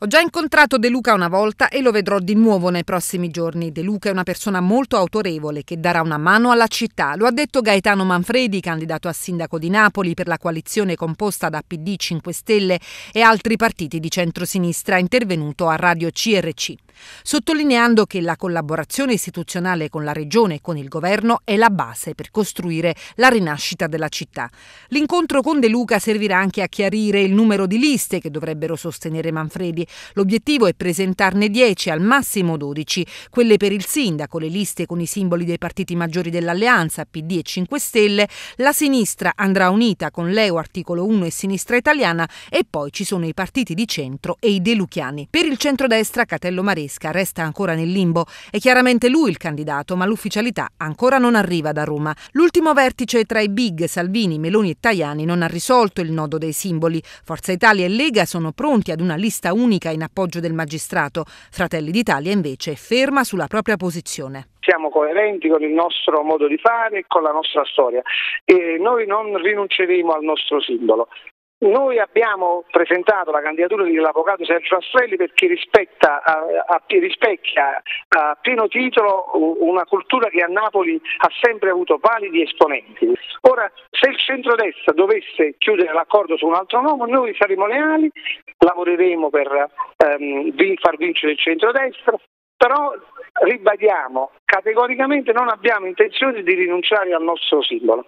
Ho già incontrato De Luca una volta e lo vedrò di nuovo nei prossimi giorni. De Luca è una persona molto autorevole che darà una mano alla città. Lo ha detto Gaetano Manfredi, candidato a sindaco di Napoli per la coalizione composta da PD, 5 Stelle e altri partiti di centrosinistra, intervenuto a Radio CRC sottolineando che la collaborazione istituzionale con la Regione e con il Governo è la base per costruire la rinascita della città. L'incontro con De Luca servirà anche a chiarire il numero di liste che dovrebbero sostenere Manfredi. L'obiettivo è presentarne 10, al massimo 12, quelle per il sindaco, le liste con i simboli dei partiti maggiori dell'alleanza, PD e 5 Stelle, la sinistra andrà unita con Leo articolo 1 e sinistra italiana e poi ci sono i partiti di centro e i deluchiani. Per il centrodestra Catello Maretti tedesca resta ancora nel limbo. È chiaramente lui il candidato, ma l'ufficialità ancora non arriva da Roma. L'ultimo vertice tra i big Salvini, Meloni e Tajani non ha risolto il nodo dei simboli. Forza Italia e Lega sono pronti ad una lista unica in appoggio del magistrato. Fratelli d'Italia invece è ferma sulla propria posizione siamo coerenti con il nostro modo di fare e con la nostra storia e noi non rinunceremo al nostro simbolo. Noi abbiamo presentato la candidatura dell'avvocato Sergio Astrelli perché rispetta, a, a, rispecchia a pieno titolo una cultura che a Napoli ha sempre avuto validi esponenti. Ora, se il centrodestra dovesse chiudere l'accordo su un altro nome, noi saremo leali, lavoreremo per ehm, far vincere il centrodestra, però ribadiamo categoricamente non abbiamo intenzione di rinunciare al nostro simbolo.